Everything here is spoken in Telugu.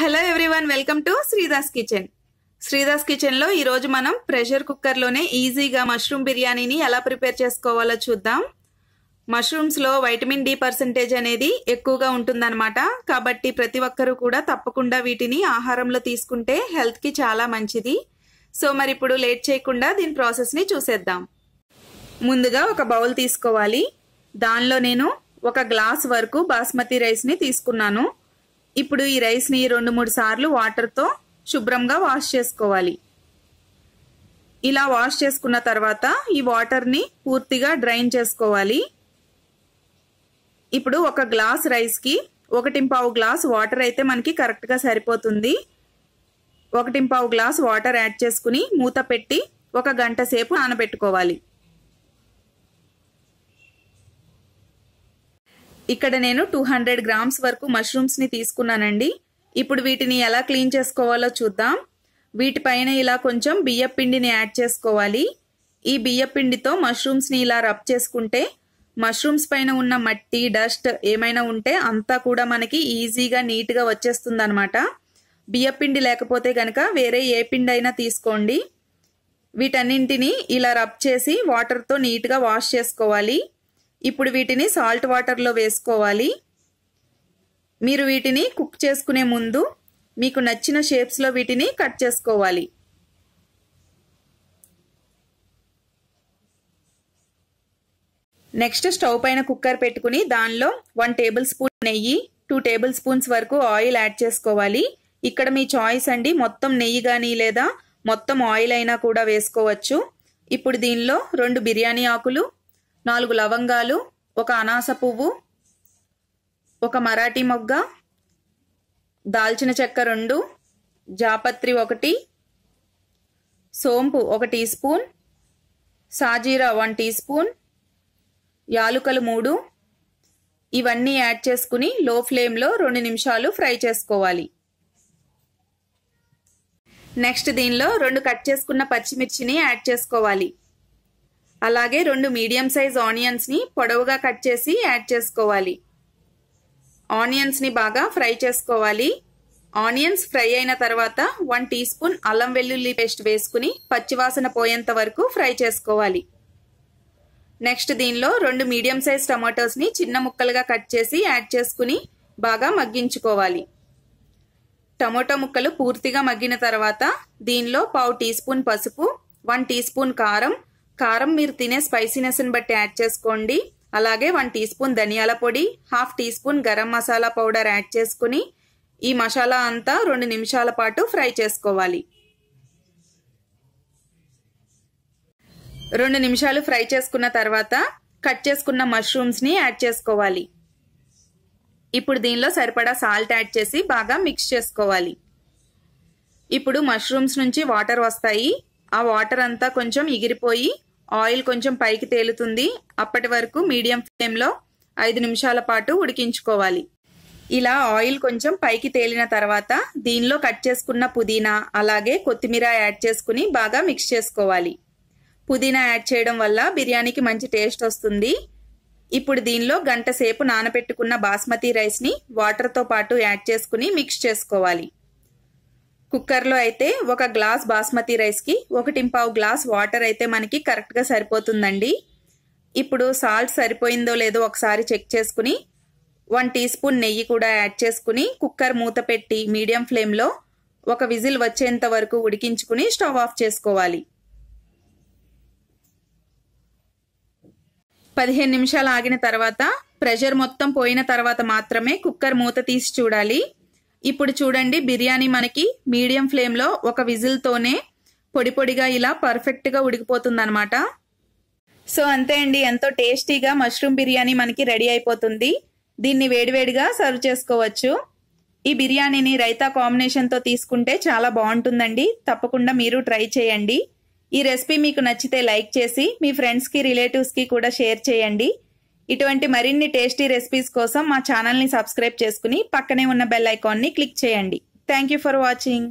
hello everyone welcome to Sridas kitchen Sridas కిచెన్లో ఈరోజు మనం ప్రెషర్ కుక్కర్లోనే ఈజీగా మష్రూమ్ బిర్యానీని ఎలా ప్రిపేర్ చేసుకోవాలో చూద్దాం మష్రూమ్స్లో వైటమిన్ డి పర్సంటేజ్ అనేది ఎక్కువగా ఉంటుందన్నమాట కాబట్టి ప్రతి ఒక్కరూ కూడా తప్పకుండా వీటిని ఆహారంలో తీసుకుంటే హెల్త్కి చాలా మంచిది సో మరి ఇప్పుడు లేట్ చేయకుండా దీని ప్రాసెస్ని చూసేద్దాం ముందుగా ఒక బౌల్ తీసుకోవాలి దానిలో నేను ఒక గ్లాస్ వరకు బాస్మతి రైస్ని తీసుకున్నాను ఇప్పుడు ఈ రైస్ని రెండు మూడు సార్లు వాటర్తో శుభ్రంగా వాష్ చేసుకోవాలి ఇలా వాష్ చేసుకున్న తర్వాత ఈ వాటర్ని పూర్తిగా డ్రైన్ చేసుకోవాలి ఇప్పుడు ఒక గ్లాస్ రైస్కి ఒకటింపావు గ్లాస్ వాటర్ అయితే మనకి కరెక్ట్గా సరిపోతుంది ఒకటింపావు గ్లాస్ వాటర్ యాడ్ చేసుకుని మూత పెట్టి ఒక గంట సేపు నానబెట్టుకోవాలి ఇక్కడ నేను టూ హండ్రెడ్ గ్రామ్స్ వరకు మష్రూమ్స్ని తీసుకున్నానండి ఇప్పుడు వీటిని ఎలా క్లీన్ చేసుకోవాలో చూద్దాం వీటిపైన ఇలా కొంచెం బియ్యం పిండిని యాడ్ చేసుకోవాలి ఈ బియ్యం పిండితో మష్రూమ్స్ని ఇలా రబ్ చేసుకుంటే మష్రూమ్స్ పైన ఉన్న మట్టి డస్ట్ ఏమైనా ఉంటే అంతా కూడా మనకి ఈజీగా నీట్గా వచ్చేస్తుందనమాట బియ్యం పిండి లేకపోతే కనుక వేరే ఏ పిండి అయినా తీసుకోండి వీటన్నింటినీ ఇలా రబ్ చేసి వాటర్తో నీట్గా వాష్ చేసుకోవాలి ఇప్పుడు వీటిని సాల్ట్ వాటర్లో వేసుకోవాలి మీరు వీటిని కుక్ చేసుకునే ముందు మీకు నచ్చిన షేప్స్లో వీటిని కట్ చేసుకోవాలి నెక్స్ట్ స్టవ్ పైన కుక్కర్ పెట్టుకుని దానిలో వన్ టేబుల్ స్పూన్ నెయ్యి టూ టేబుల్ స్పూన్స్ వరకు ఆయిల్ యాడ్ చేసుకోవాలి ఇక్కడ మీ చాయిస్ అండి మొత్తం నెయ్యి కానీ లేదా మొత్తం ఆయిల్ అయినా కూడా వేసుకోవచ్చు ఇప్పుడు దీనిలో రెండు బిర్యానీ ఆకులు నాలుగు లవంగాలు ఒక అనాస పువ్వు ఒక మరాఠీ మొగ్గ దాల్చిన చెక్క రెండు జాపత్రి ఒకటి సోంపు ఒక టీ స్పూన్ సాజీరా వన్ టీ స్పూన్ యాలుకలు మూడు ఇవన్నీ యాడ్ చేసుకుని లో ఫ్లేమ్లో రెండు నిమిషాలు ఫ్రై చేసుకోవాలి నెక్స్ట్ దీనిలో రెండు కట్ చేసుకున్న పచ్చిమిర్చిని యాడ్ చేసుకోవాలి అలాగే రెండు మీడియం సైజ్ ఆనియన్స్ని పొడవుగా కట్ చేసి యాడ్ చేసుకోవాలి ఆనియన్స్ని బాగా ఫ్రై చేసుకోవాలి ఆనియన్స్ ఫ్రై అయిన తర్వాత వన్ టీ స్పూన్ అల్లం వెల్లుల్లి పేస్ట్ వేసుకుని పచ్చివాసన పోయేంత వరకు ఫ్రై చేసుకోవాలి నెక్స్ట్ దీనిలో రెండు మీడియం సైజ్ టమాటోస్ని చిన్న ముక్కలుగా కట్ చేసి యాడ్ చేసుకుని బాగా మగ్గించుకోవాలి టమాటో ముక్కలు పూర్తిగా మగ్గిన తర్వాత దీనిలో పావు టీ స్పూన్ పసుపు వన్ టీ స్పూన్ కారం కారం మీరు తినే స్పైసీనెస్ని బట్టి యాడ్ చేసుకోండి అలాగే వన్ టీ స్పూన్ ధనియాల పొడి half teaspoon garam masala powder add చేసుకుని ఈ మసాలా అంతా రెండు నిమిషాల పాటు ఫ్రై చేసుకోవాలి రెండు నిమిషాలు ఫ్రై చేసుకున్న తర్వాత కట్ చేసుకున్న మష్రూమ్స్ని యాడ్ చేసుకోవాలి ఇప్పుడు దీనిలో సరిపడా సాల్ట్ యాడ్ చేసి బాగా మిక్స్ చేసుకోవాలి ఇప్పుడు మష్రూమ్స్ నుంచి వాటర్ వస్తాయి ఆ వాటర్ అంతా కొంచెం ఎగిరిపోయి ఆయిల్ కొంచెం పైకి తేలుతుంది అప్పటి వరకు మీడియం ఫ్లేమ్లో ఐదు నిమిషాల పాటు ఉడికించుకోవాలి ఇలా ఆయిల్ కొంచెం పైకి తేలిన తర్వాత దీనిలో కట్ చేసుకున్న పుదీనా అలాగే కొత్తిమీర యాడ్ చేసుకుని బాగా మిక్స్ చేసుకోవాలి పుదీనా యాడ్ చేయడం వల్ల బిర్యానీకి మంచి టేస్ట్ వస్తుంది ఇప్పుడు దీనిలో గంట సేపు నానబెట్టుకున్న బాస్మతి రైస్ని వాటర్తో పాటు యాడ్ చేసుకుని మిక్స్ చేసుకోవాలి కుక్కర్లో అయితే ఒక గ్లాస్ బాస్మతి రైస్కి ఒకటింపావు గ్లాస్ వాటర్ అయితే మనకి కరెక్ట్గా సరిపోతుందండి ఇప్పుడు సాల్ట్ సరిపోయిందో లేదో ఒకసారి చెక్ చేసుకుని వన్ టీ స్పూన్ నెయ్యి కూడా యాడ్ చేసుకుని కుక్కర్ మూత పెట్టి మీడియం ఫ్లేమ్లో ఒక విజిల్ వచ్చేంత వరకు ఉడికించుకుని స్టవ్ ఆఫ్ చేసుకోవాలి పదిహేను నిమిషాలు ఆగిన తర్వాత ప్రెషర్ మొత్తం పోయిన తర్వాత మాత్రమే కుక్కర్ మూత తీసి చూడాలి ఇప్పుడు చూడండి బిర్యానీ మనకి మీడియం ఫ్లేమ్లో ఒక విజిల్తోనే పొడి పొడిగా ఇలా పర్ఫెక్ట్గా ఉడికిపోతుందనమాట సో అంతే అండి ఎంతో టేస్టీగా మష్రూమ్ బిర్యానీ మనకి రెడీ అయిపోతుంది దీన్ని వేడివేడిగా సర్వ్ చేసుకోవచ్చు ఈ బిర్యానీని రైతా కాంబినేషన్తో తీసుకుంటే చాలా బాగుంటుందండి తప్పకుండా మీరు ట్రై చేయండి ఈ రెసిపీ మీకు నచ్చితే లైక్ చేసి మీ ఫ్రెండ్స్కి రిలేటివ్స్కి కూడా షేర్ చేయండి ఇటువంటి మరిన్ని టేస్టీ రెసిపీస్ కోసం మా ఛానల్ని సబ్స్క్రైబ్ చేసుకుని పక్కనే ఉన్న బెల్ ఐకాన్ని క్లిక్ చేయండి థ్యాంక్ యూ ఫర్ వాచింగ్